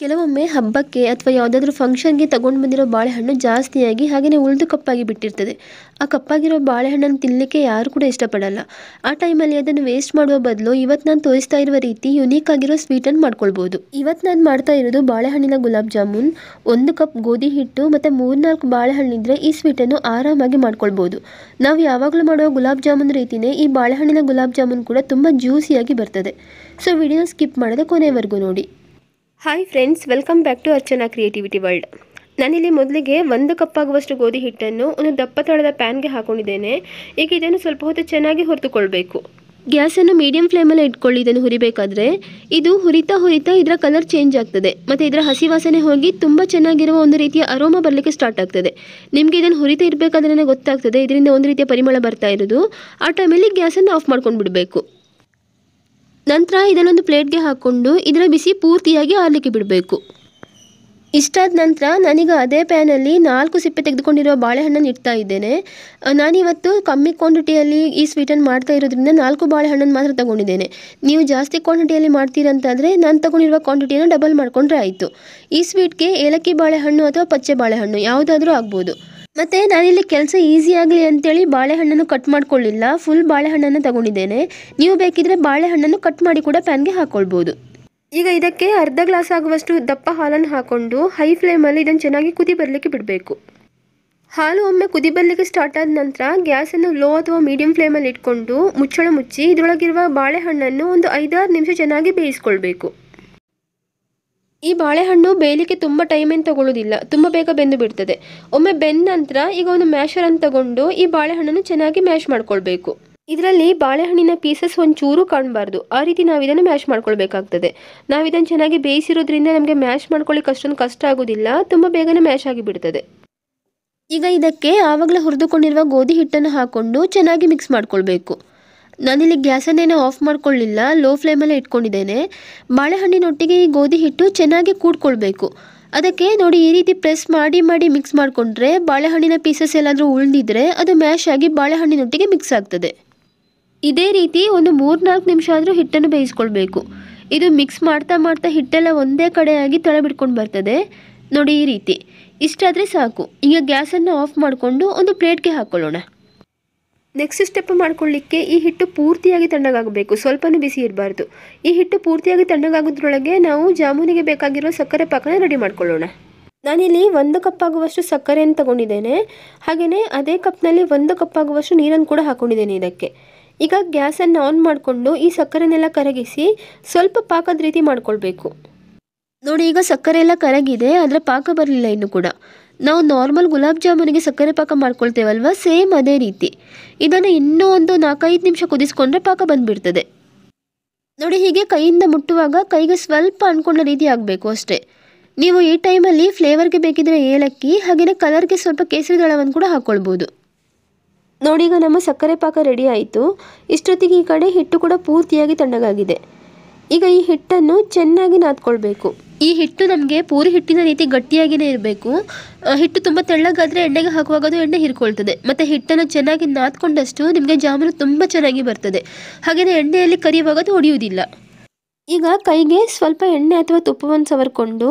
ಕೆಲವೊಮ್ಮೆ ಹಬ್ಬಕ್ಕೆ ಅಥವಾ ಯಾವುದಾದ್ರೂ ಫಂಕ್ಷನ್ಗೆ ತಗೊಂಡು ಬಂದಿರೋ ಬಾಳೆಹಣ್ಣು ಜಾಸ್ತಿಯಾಗಿ ಹಾಗೆಯೇ ಉಳಿದು ಕಪ್ಪಾಗಿ ಬಿಟ್ಟಿರ್ತದೆ ಆ ಕಪ್ಪಾಗಿರೋ ಬಾಳೆಹಣ್ಣನ್ನು ತಿನ್ನಲಿಕ್ಕೆ ಯಾರು ಕೂಡ ಇಷ್ಟಪಡಲ್ಲ ಆ ಟೈಮಲ್ಲಿ ಅದನ್ನು ವೇಸ್ಟ್ ಮಾಡುವ ಬದಲು ಇವತ್ತು ನಾನು ತೋರಿಸ್ತಾ ಇರುವ ರೀತಿ ಯುನೀಕ್ ಆಗಿರೋ ಸ್ವೀಟನ್ನು ಮಾಡ್ಕೊಳ್ಬೋದು ಇವತ್ತು ನಾನು ಮಾಡ್ತಾ ಇರೋದು ಬಾಳೆಹಣ್ಣಿನ ಗುಲಾಬ್ ಜಾಮೂನ್ ಒಂದು ಕಪ್ ಗೋಧಿ ಹಿಟ್ಟು ಮತ್ತು ಮೂರ್ನಾಲ್ಕು ಬಾಳೆಹಣ್ಣಿದ್ರೆ ಈ ಸ್ವೀಟನ್ನು ಆರಾಮಾಗಿ ಮಾಡ್ಕೊಳ್ಬೋದು ನಾವು ಯಾವಾಗಲೂ ಮಾಡುವ ಗುಲಾಬ್ ಜಾಮೂನ್ ರೀತಿಯೇ ಈ ಬಾಳೆಹಣ್ಣಿನ ಗುಲಾಬ್ ಜಾಮೂನ್ ಕೂಡ ತುಂಬ ಜ್ಯೂಸಿಯಾಗಿ ಬರ್ತದೆ ಸೊ ವಿಡಿಯೋ ಸ್ಕಿಪ್ ಮಾಡದೆ ಕೊನೆವರೆಗೂ ನೋಡಿ hi friends welcome back to Archana creativity world ನಾನಿಲ್ಲಿ ಮೊದಲಿಗೆ ಒಂದು ಕಪ್ ಆಗುವಷ್ಟು ಗೋಧಿ ಹಿಟ್ಟನ್ನು ಒಂದು ದಪ್ಪ ತಳದ ಪ್ಯಾನ್ಗೆ ಹಾಕೊಂಡಿದ್ದೇನೆ ಈಗ ಇದನ್ನು ಸ್ವಲ್ಪ ಹೊತ್ತು ಚೆನ್ನಾಗಿ ಹೊರತುಕೊಳ್ಬೇಕು ಗ್ಯಾಸನ್ನು ಮೀಡಿಯಂ ಫ್ಲೇಮಲ್ಲಿ ಇಟ್ಕೊಳ್ಳಿ ಇದನ್ನು ಹುರಿಬೇಕಾದ್ರೆ ಇದು ಹುರಿತಾ ಹುರಿತಾ ಇದರ ಕಲರ್ ಚೇಂಜ್ ಆಗ್ತದೆ ಮತ್ತು ಇದರ ಹಸಿ ವಾಸನೆ ಹೋಗಿ ತುಂಬ ಚೆನ್ನಾಗಿರುವ ಒಂದು ರೀತಿಯ ಅರೋಮ ಬರಲಿಕ್ಕೆ ಸ್ಟಾರ್ಟ್ ಆಗ್ತದೆ ನಿಮಗೆ ಇದನ್ನು ಹುರಿತಾ ಇರಬೇಕಾದ್ರೆ ಗೊತ್ತಾಗ್ತದೆ ಇದರಿಂದ ಒಂದು ರೀತಿಯ ಪರಿಮಳ ಬರ್ತಾ ಇರೋದು ಆ ಟೈಮಲ್ಲಿ ಗ್ಯಾಸನ್ನು ಆಫ್ ಮಾಡ್ಕೊಂಡು ಬಿಡಬೇಕು ನಂತರ ಇದನ್ನೊಂದು ಪ್ಲೇಟ್ಗೆ ಹಾಕ್ಕೊಂಡು ಇದರ ಬಿಸಿ ಪೂರ್ತಿಯಾಗಿ ಆರಲಿಕ್ಕೆ ಬಿಡಬೇಕು ಇಷ್ಟಾದ ನಂತರ ನನಗೆ ಅದೇ ಪ್ಯಾನಲ್ಲಿ ನಾಲ್ಕು ಸಿಪ್ಪೆ ತೆಗೆದುಕೊಂಡಿರೋ ಬಾಳೆಹಣ್ಣನ್ನು ಇಡ್ತಾ ಇದ್ದೇನೆ ನಾನಿವತ್ತು ಕಮ್ಮಿ ಕ್ವಾಂಟಿಟಿಯಲ್ಲಿ ಈ ಸ್ವೀಟನ್ನು ಮಾಡ್ತಾ ಇರೋದ್ರಿಂದ ನಾಲ್ಕು ಬಾಳೆಹಣ್ಣನ್ನು ಮಾತ್ರ ತೊಗೊಂಡಿದ್ದೇನೆ ನೀವು ಜಾಸ್ತಿ ಕ್ವಾಂಟಿಟಿಯಲ್ಲಿ ಮಾಡ್ತೀರಂತಾದರೆ ನಾನು ತಗೊಂಡಿರುವ ಕ್ವಾಂಟಿಟಿಯನ್ನು ಡಬಲ್ ಮಾಡಿಕೊಂಡ್ರೆ ಆಯಿತು ಈ ಸ್ವೀಟ್ಗೆ ಏಲಕ್ಕಿ ಬಾಳೆಹಣ್ಣು ಅಥವಾ ಪಚ್ಚೆ ಬಾಳೆಹಣ್ಣು ಯಾವುದಾದ್ರೂ ಆಗ್ಬೋದು ಮತ್ತು ನಾನಿಲ್ಲಿ ಕೆಲಸ ಈಸಿ ಆಗಲಿ ಅಂತೇಳಿ ಬಾಳೆಹಣ್ಣನ್ನು ಕಟ್ ಮಾಡ್ಕೊಳ್ಳಿಲ್ಲ ಫುಲ್ ಬಾಳೆಹಣ್ಣನ್ನು ತಗೊಂಡಿದ್ದೇನೆ ನೀವು ಬೇಕಿದ್ರೆ ಬಾಳೆಹಣ್ಣನ್ನು ಕಟ್ ಮಾಡಿ ಕೂಡ ಪ್ಯಾನ್ಗೆ ಹಾಕ್ಕೊಳ್ಬೋದು ಈಗ ಇದಕ್ಕೆ ಅರ್ಧ ಗ್ಲಾಸ್ ಆಗುವಷ್ಟು ದಪ್ಪ ಹಾಲನ್ನು ಹಾಕ್ಕೊಂಡು ಹೈ ಫ್ಲೇಮಲ್ಲಿ ಇದನ್ನು ಚೆನ್ನಾಗಿ ಕುದಿ ಬರಲಿಕ್ಕೆ ಬಿಡಬೇಕು ಹಾಲು ಒಮ್ಮೆ ಕುದಿ ಬರಲಿಕ್ಕೆ ಸ್ಟಾರ್ಟ್ ಆದ ನಂತರ ಗ್ಯಾಸನ್ನು ಲೋ ಅಥವಾ ಮೀಡಿಯಂ ಫ್ಲೇಮಲ್ಲಿ ಇಟ್ಕೊಂಡು ಮುಚ್ಚಳ ಮುಚ್ಚಿ ಇದರೊಳಗಿರುವ ಬಾಳೆಹಣ್ಣನ್ನು ಒಂದು ಐದಾರು ನಿಮಿಷ ಚೆನ್ನಾಗಿ ಬೇಯಿಸ್ಕೊಳ್ಬೇಕು ಈ ಬಾಳೆಹಣ್ಣು ಬೇಯಲಿಕ್ಕೆ ತುಂಬ ಟೈಮ್ ತಗೊಳ್ಳೋದಿಲ್ಲ ತುಂಬ ಬೇಗ ಬೆಂದು ಬಿಡ್ತದೆ ಒಮ್ಮೆ ಬೆಂದ ನಂತರ ಈಗ ಒಂದು ಮ್ಯಾಶರ್ ಅನ್ನು ತಗೊಂಡು ಈ ಬಾಳೆಹಣ್ಣನ್ನು ಚೆನ್ನಾಗಿ ಮ್ಯಾಶ್ ಮಾಡ್ಕೊಳ್ಬೇಕು ಇದರಲ್ಲಿ ಬಾಳೆಹಣ್ಣಿನ ಪೀಸಸ್ ಚೂರು ಕಾಣಬಾರ್ದು ಆ ರೀತಿ ನಾವು ಇದನ್ನು ಮ್ಯಾಶ್ ಮಾಡ್ಕೊಳ್ಬೇಕಾಗ್ತದೆ ನಾವು ಇದನ್ನು ಚೆನ್ನಾಗಿ ಬೇಯಿಸಿರೋದ್ರಿಂದ ನಮಗೆ ಮ್ಯಾಶ್ ಮಾಡ್ಕೊಳ್ಳಿಕ್ಕೆ ಅಷ್ಟೊಂದು ಕಷ್ಟ ಆಗೋದಿಲ್ಲ ತುಂಬ ಬೇಗನೆ ಮ್ಯಾಶ್ ಆಗಿಬಿಡ್ತದೆ ಈಗ ಇದಕ್ಕೆ ಆವಾಗಲೇ ಹುರಿದುಕೊಂಡಿರುವ ಗೋಧಿ ಹಿಟ್ಟನ್ನು ಹಾಕ್ಕೊಂಡು ಚೆನ್ನಾಗಿ ಮಿಕ್ಸ್ ಮಾಡ್ಕೊಳ್ಬೇಕು ನಾನಿಲ್ಲಿ ಗ್ಯಾಸನ್ನೇನೋ ಆಫ್ ಮಾಡಿಕೊಳ್ಳಿಲ್ಲ ಲೋ ಫ್ಲೇಮಲ್ಲೇ ಇಟ್ಕೊಂಡಿದ್ದೇನೆ ಬಾಳೆಹಣ್ಣಿನೊಟ್ಟಿಗೆ ಈ ಗೋಧಿ ಹಿಟ್ಟು ಚೆನ್ನಾಗಿ ಕೂಡ್ಕೊಳ್ಬೇಕು ಅದಕ್ಕೆ ನೋಡಿ ಈ ರೀತಿ ಪ್ರೆಸ್ ಮಾಡಿ ಮಾಡಿ ಮಿಕ್ಸ್ ಮಾಡಿಕೊಂಡ್ರೆ ಬಾಳೆಹಣ್ಣಿನ ಪೀಸಸ್ ಎಲ್ಲಾದರೂ ಉಳಿದಿದ್ರೆ ಅದು ಮ್ಯಾಶ್ ಆಗಿ ಬಾಳೆಹಣ್ಣಿನೊಟ್ಟಿಗೆ ಮಿಕ್ಸ್ ಆಗ್ತದೆ ಇದೇ ರೀತಿ ಒಂದು ಮೂರ್ನಾಲ್ಕು ನಿಮಿಷ ಆದರೂ ಹಿಟ್ಟನ್ನು ಬೇಯಿಸ್ಕೊಳ್ಬೇಕು ಇದು ಮಿಕ್ಸ್ ಮಾಡ್ತಾ ಮಾಡ್ತಾ ಹಿಟ್ಟೆಲ್ಲ ಒಂದೇ ಕಡೆಯಾಗಿ ತಳೆ ಬರ್ತದೆ ನೋಡಿ ಈ ರೀತಿ ಇಷ್ಟಾದರೆ ಸಾಕು ಈಗ ಗ್ಯಾಸನ್ನು ಆಫ್ ಮಾಡಿಕೊಂಡು ಒಂದು ಪ್ಲೇಟ್ಗೆ ಹಾಕ್ಕೊಳ್ಳೋಣ ನೆಕ್ಸ್ಟ್ ಸ್ಟೆಪ್ ಮಾಡ್ಕೊಳ್ಳಿಕ್ಕೆ ಈ ಹಿಟ್ಟು ಪೂರ್ತಿಯಾಗಿ ತಣ್ಣಗಾಗಬೇಕು ಸ್ವಲ್ಪನೂ ಬಿಸಿ ಇರಬಾರ್ದು ಈ ಹಿಟ್ಟು ಪೂರ್ತಿಯಾಗಿ ತಣ್ಣಗಾಗೋದ್ರೊಳಗೆ ನಾವು ಜಾಮೂನಿಗೆ ಬೇಕಾಗಿರೋ ಸಕ್ಕರೆ ಪಾಕನ ರೆಡಿ ಮಾಡ್ಕೊಳ್ಳೋಣ ನಾನಿಲ್ಲಿ ಒಂದು ಆಗುವಷ್ಟು ಸಕ್ಕರೆಯನ್ನು ತಗೊಂಡಿದ್ದೇನೆ ಹಾಗೆಯೇ ಅದೇ ಕಪ್ನಲ್ಲಿ ಒಂದು ಆಗುವಷ್ಟು ನೀರನ್ನು ಕೂಡ ಹಾಕೊಂಡಿದ್ದೇನೆ ಇದಕ್ಕೆ ಈಗ ಗ್ಯಾಸನ್ನು ಆನ್ ಮಾಡಿಕೊಂಡು ಈ ಸಕ್ಕರೆನೆಲ್ಲ ಕರಗಿಸಿ ಸ್ವಲ್ಪ ಪಾಕದ ರೀತಿ ಮಾಡ್ಕೊಳ್ಬೇಕು ನೋಡಿ ಈಗ ಸಕ್ಕರೆ ಎಲ್ಲ ಕರಗಿದೆ ಆದರೆ ಪಾಕ ಬರಲಿಲ್ಲ ಇನ್ನು ಕೂಡ ನಾವು ನಾರ್ಮಲ್ ಗುಲಾಬ್ ಜಾಮೂನಿಗೆ ಸಕ್ಕರೆ ಪಾಕ ಮಾಡ್ಕೊಳ್ತೇವಲ್ವ ಸೇಮ್ ಅದೇ ರೀತಿ ಇದನ್ನು ಇನ್ನೂ ಒಂದು ನಾಲ್ಕೈದು ನಿಮಿಷ ಕುದಿಸ್ಕೊಂಡ್ರೆ ಪಾಕ ಬಂದುಬಿಡ್ತದೆ ನೋಡಿ ಹೀಗೆ ಕೈಯಿಂದ ಮುಟ್ಟುವಾಗ ಕೈಗೆ ಸ್ವಲ್ಪ ಅನ್ಕೊಂಡ ರೀತಿ ಆಗಬೇಕು ಅಷ್ಟೇ ನೀವು ಈ ಟೈಮಲ್ಲಿ ಫ್ಲೇವರ್ಗೆ ಬೇಕಿದ್ರೆ ಏಲಕ್ಕಿ ಹಾಗೆಯೇ ಕಲರ್ಗೆ ಸ್ವಲ್ಪ ಕೇಸರಿ ದಳವನ್ನು ಕೂಡ ಹಾಕ್ಕೊಳ್ಬೋದು ನೋಡಿ ಈಗ ನಮ್ಮ ಸಕ್ಕರೆ ಪಾಕ ರೆಡಿ ಆಯಿತು ಇಷ್ಟೊತ್ತಿಗೆ ಈ ಕಡೆ ಹಿಟ್ಟು ಕೂಡ ಪೂರ್ತಿಯಾಗಿ ತಣ್ಣಗಾಗಿದೆ ಈಗ ಈ ಹಿಟ್ಟನ್ನು ಚೆನ್ನಾಗಿ ನಾದ್ಕೊಳ್ಬೇಕು ಈ ಹಿಟ್ಟು ನಮಗೆ ಪೂರಿ ಹಿಟ್ಟಿನ ರೀತಿ ಗಟ್ಟಿಯಾಗಿಯೇ ಇರಬೇಕು ಹಿಟ್ಟು ತುಂಬ ತೆಳ್ಳಗಾದರೆ ಎಣ್ಣೆಗೆ ಹಾಕುವಾಗ ಅದು ಎಣ್ಣೆ ಹಿರ್ಕೊಳ್ತದೆ ಮತ್ತು ಹಿಟ್ಟನ್ನು ಚೆನ್ನಾಗಿ ನಾದ್ಕೊಂಡಷ್ಟು ನಿಮಗೆ ಜಾಮೂನು ತುಂಬ ಚೆನ್ನಾಗಿ ಬರ್ತದೆ ಹಾಗೆಯೇ ಎಣ್ಣೆಯಲ್ಲಿ ಕರಿಯುವಾಗ ಅದು ಒಡೆಯುವುದಿಲ್ಲ ಈಗ ಕೈಗೆ ಸ್ವಲ್ಪ ಎಣ್ಣೆ ಅಥವಾ ತುಪ್ಪವನ್ನು ಸವರ್ಕೊಂಡು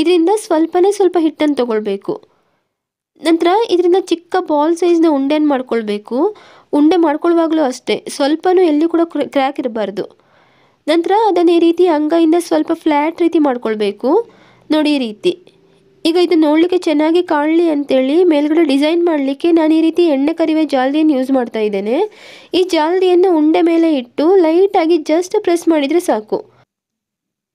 ಇದರಿಂದ ಸ್ವಲ್ಪನೇ ಸ್ವಲ್ಪ ಹಿಟ್ಟನ್ನು ತಗೊಳ್ಬೇಕು ನಂತರ ಇದರಿಂದ ಚಿಕ್ಕ ಬಾಲ್ ಸೈಜ್ನ ಉಂಡೆಯನ್ನು ಮಾಡ್ಕೊಳ್ಬೇಕು ಉಂಡೆ ಮಾಡ್ಕೊಳ್ಳುವಾಗಲೂ ಅಷ್ಟೇ ಸ್ವಲ್ಪನೂ ಎಲ್ಲಿ ಕೂಡ ಕ್ರ್ಯಾಕ್ ಇರಬಾರ್ದು ನಂತರ ಅದನ್ನು ಈ ರೀತಿ ಅಂಗೈಯಿಂದ ಸ್ವಲ್ಪ ಫ್ಲ್ಯಾಟ್ ರೀತಿ ಮಾಡ್ಕೊಳ್ಬೇಕು ನೋಡಿ ಈ ರೀತಿ ಈಗ ಇದು ನೋಡಲಿಕ್ಕೆ ಚೆನ್ನಾಗಿ ಕಾಣಲಿ ಅಂತೇಳಿ ಮೇಲ್ಗಡೆ ಡಿಸೈನ್ ಮಾಡಲಿಕ್ಕೆ ನಾನು ಈ ರೀತಿ ಎಣ್ಣೆ ಕರಿವೆ ಜಾಲ್ದಿಯನ್ನು ಯೂಸ್ ಮಾಡ್ತಾ ಇದ್ದೇನೆ ಈ ಜಾಲ್ದಿಯನ್ನು ಉಂಡೆ ಮೇಲೆ ಇಟ್ಟು ಲೈಟಾಗಿ ಜಸ್ಟ್ ಪ್ರೆಸ್ ಮಾಡಿದರೆ ಸಾಕು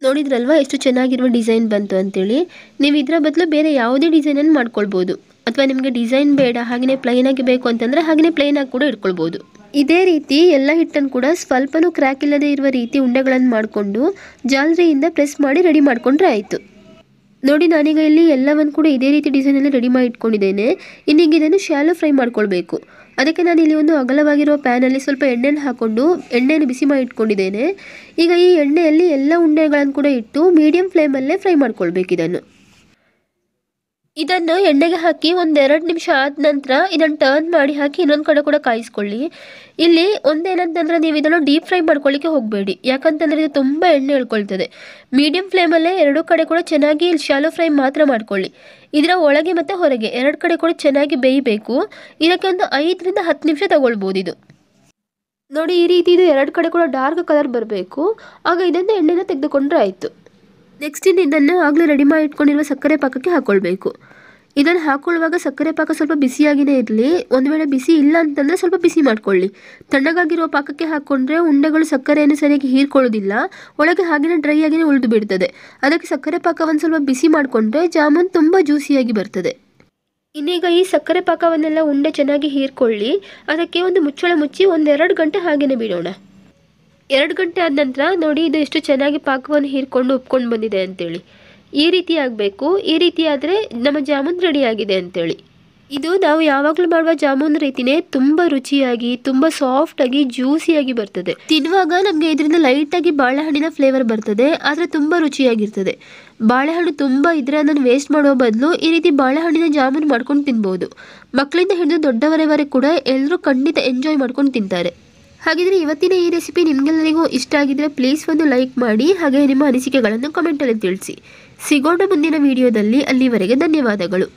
ನೋಡಿದ್ರಲ್ವಾ ಎಷ್ಟು ಚೆನ್ನಾಗಿರುವ ಡಿಸೈನ್ ಬಂತು ಅಂತೇಳಿ ನೀವು ಇದರ ಬದಲು ಬೇರೆ ಯಾವುದೇ ಡಿಸೈನನ್ನು ಮಾಡ್ಕೊಳ್ಬೋದು ಅಥವಾ ನಿಮಗೆ ಡಿಸೈನ್ ಬೇಡ ಹಾಗೆಯೇ ಪ್ಲೈನಾಗಿ ಬೇಕು ಅಂತಂದರೆ ಹಾಗೆಯೇ ಪ್ಲೈನಾಗಿ ಕೂಡ ಇಟ್ಕೊಳ್ಬೋದು ಇದೇ ರೀತಿ ಎಲ್ಲ ಹಿಟ್ಟನ್ನು ಕೂಡ ಸ್ವಲ್ಪನೂ ಕ್ರ್ಯಾಕ್ ಇಲ್ಲದೆ ಇರುವ ರೀತಿ ಉಂಡೆಗಳನ್ನು ಮಾಡಿಕೊಂಡು ಜಾಲರಿಯಿಂದ ಪ್ರೆಸ್ ಮಾಡಿ ರೆಡಿ ಮಾಡಿಕೊಂಡ್ರೆ ಆಯಿತು ನೋಡಿ ನಾನೀಗ ಇಲ್ಲಿ ಎಲ್ಲವನ್ನು ಕೂಡ ಇದೇ ರೀತಿ ಡಿಸೈನಲ್ಲಿ ರೆಡಿ ಮಾಡಿ ಇಟ್ಕೊಂಡಿದ್ದೇನೆ ಇನ್ನೀಗ ಇದನ್ನು ಶಾಲೋ ಫ್ರೈ ಮಾಡ್ಕೊಳ್ಬೇಕು ಅದಕ್ಕೆ ನಾನು ಇಲ್ಲಿ ಒಂದು ಅಗಲವಾಗಿರೋ ಪ್ಯಾನಲ್ಲಿ ಸ್ವಲ್ಪ ಎಣ್ಣೆಯನ್ನು ಹಾಕ್ಕೊಂಡು ಎಣ್ಣೆಯನ್ನು ಬಿಸಿ ಮಾಡಿ ಇಟ್ಕೊಂಡಿದ್ದೇನೆ ಈಗ ಈ ಎಣ್ಣೆಯಲ್ಲಿ ಎಲ್ಲ ಉಂಡೆಗಳನ್ನು ಕೂಡ ಇಟ್ಟು ಮೀಡಿಯಂ ಫ್ಲೇಮಲ್ಲೇ ಫ್ರೈ ಮಾಡ್ಕೊಳ್ಬೇಕು ಇದನ್ನು ಇದನ್ನು ಎಣ್ಣೆಗೆ ಹಾಕಿ ಒಂದೆರಡು ನಿಮಿಷ ಆದ ನಂತರ ಇದನ್ನು ಟರ್ನ್ ಮಾಡಿ ಹಾಕಿ ಇನ್ನೊಂದು ಕಡೆ ಕೂಡ ಕಾಯಿಸ್ಕೊಳ್ಳಿ ಇಲ್ಲಿ ಒಂದೇನಂತಂದರೆ ನೀವು ಇದನ್ನು ಡೀಪ್ ಫ್ರೈ ಮಾಡ್ಕೊಳ್ಳಿಕ್ಕೆ ಹೋಗಬೇಡಿ ಯಾಕಂತಂದರೆ ಇದು ತುಂಬ ಎಣ್ಣೆ ಹೇಳ್ಕೊಳ್ತದೆ ಮೀಡಿಯಂ ಫ್ಲೇಮಲ್ಲೇ ಎರಡು ಕಡೆ ಕೂಡ ಚೆನ್ನಾಗಿ ಶಾಲೋ ಫ್ರೈ ಮಾತ್ರ ಮಾಡ್ಕೊಳ್ಳಿ ಇದರ ಒಳಗೆ ಮತ್ತು ಹೊರಗೆ ಎರಡು ಕಡೆ ಕೂಡ ಚೆನ್ನಾಗಿ ಬೇಯಬೇಕು ಇದಕ್ಕೆ ಒಂದು ಐದರಿಂದ ಹತ್ತು ನಿಮಿಷ ತಗೊಳ್ಬೋದು ಇದು ನೋಡಿ ಈ ರೀತಿ ಇದು ಎರಡು ಕಡೆ ಕೂಡ ಡಾರ್ಕ್ ಕಲರ್ ಬರಬೇಕು ಆಗ ಇದನ್ನು ಎಣ್ಣೆನ ತೆಗೆದುಕೊಂಡ್ರೆ ಆಯಿತು ನೆಕ್ಸ್ಟ್ ಇನ್ನು ಇದನ್ನು ಆಗಲೇ ರೆಡಿ ಮಾಡಿ ಇಟ್ಕೊಂಡಿರುವ ಸಕ್ಕರೆ ಪಾಕಕ್ಕೆ ಹಾಕ್ಕೊಳ್ಬೇಕು ಇದನ್ನು ಹಾಕ್ಕೊಳ್ಳುವಾಗ ಸಕ್ಕರೆ ಪಾಕ ಸ್ವಲ್ಪ ಬಿಸಿಯಾಗಿಯೇ ಇರಲಿ ಒಂದು ವೇಳೆ ಬಿಸಿ ಇಲ್ಲ ಅಂತಂದರೆ ಸ್ವಲ್ಪ ಬಿಸಿ ಮಾಡ್ಕೊಳ್ಳಿ ತಣ್ಣಗಾಗಿರೋ ಪಾಕಕ್ಕೆ ಹಾಕ್ಕೊಂಡ್ರೆ ಉಂಡೆಗಳು ಸಕ್ಕರೆಯನ್ನು ಸರಿಯಾಗಿ ಹೀರ್ಕೊಳ್ಳೋದಿಲ್ಲ ಒಳಗೆ ಹಾಗೆಯೇ ಡ್ರೈ ಆಗಿನೇ ಉಳಿದು ಬಿಡ್ತದೆ ಅದಕ್ಕೆ ಸಕ್ಕರೆ ಪಾಕವನ್ನು ಸ್ವಲ್ಪ ಬಿಸಿ ಮಾಡಿಕೊಂಡ್ರೆ ಜಾಮೂನ್ ತುಂಬ ಜ್ಯೂಸಿಯಾಗಿ ಬರ್ತದೆ ಇನ್ನೀಗ ಈ ಸಕ್ಕರೆ ಪಾಕವನ್ನೆಲ್ಲ ಉಂಡೆ ಚೆನ್ನಾಗಿ ಹೀರ್ಕೊಳ್ಳಿ ಅದಕ್ಕೆ ಒಂದು ಮುಚ್ಚಳ ಮುಚ್ಚಿ ಒಂದೆರಡು ಗಂಟೆ ಹಾಗೆಯೇ ಬಿಡೋಣ ಎರಡು ಗಂಟೆ ಆದ ನಂತರ ನೋಡಿ ಇದು ಎಷ್ಟು ಚೆನ್ನಾಗಿ ಪಾಕವನ್ನು ಹೀರ್ಕೊಂಡು ಉಪ್ಕೊಂಡು ಬಂದಿದೆ ಅಂತೇಳಿ ಈ ರೀತಿ ಆಗಬೇಕು ಈ ರೀತಿ ಆದರೆ ನಮ್ಮ ಜಾಮೂನ್ ರೆಡಿಯಾಗಿದೆ ಅಂತೇಳಿ ಇದು ನಾವು ಯಾವಾಗಲೂ ಮಾಡುವ ಜಾಮೂನ್ ರೀತಿನೇ ತುಂಬ ರುಚಿಯಾಗಿ ತುಂಬ ಸಾಫ್ಟಾಗಿ ಜ್ಯೂಸಿಯಾಗಿ ಬರ್ತದೆ ತಿನ್ನುವಾಗ ನಮಗೆ ಇದರಿಂದ ಲೈಟಾಗಿ ಬಾಳೆಹಣ್ಣಿನ ಫ್ಲೇವರ್ ಬರ್ತದೆ ಆದರೆ ತುಂಬ ರುಚಿಯಾಗಿರ್ತದೆ ಬಾಳೆಹಣ್ಣು ತುಂಬ ಇದ್ದರೆ ಅದನ್ನು ವೇಸ್ಟ್ ಮಾಡುವ ಬದಲು ಈ ರೀತಿ ಬಾಳೆಹಣ್ಣಿನ ಜಾಮೂನ್ ಮಾಡ್ಕೊಂಡು ತಿನ್ಬೋದು ಮಕ್ಕಳಿಂದ ಹಿಡಿದು ದೊಡ್ಡವರೆಯವರೆಗೆ ಕೂಡ ಎಲ್ಲರೂ ಖಂಡಿತ ಎಂಜಾಯ್ ಮಾಡ್ಕೊಂಡು ತಿಂತಾರೆ ಹಾಗಿದ್ರೆ ಇವತ್ತಿನ ಈ ರೆಸಿಪಿ ನಿಮಗೆಲ್ಲರಿಗೂ ಇಷ್ಟ ಆಗಿದ್ರೆ ಪ್ಲೀಸ್ ಒಂದು ಲೈಕ್ ಮಾಡಿ ಹಾಗೆ ನಿಮ್ಮ ಅನಿಸಿಕೆಗಳನ್ನು ಕಮೆಂಟಲ್ಲಿ ತಿಳಿಸಿ ಸಿಗೋಣ ಮುಂದಿನ ವಿಡಿಯೋದಲ್ಲಿ ಅಲ್ಲಿವರೆಗೆ ಧನ್ಯವಾದಗಳು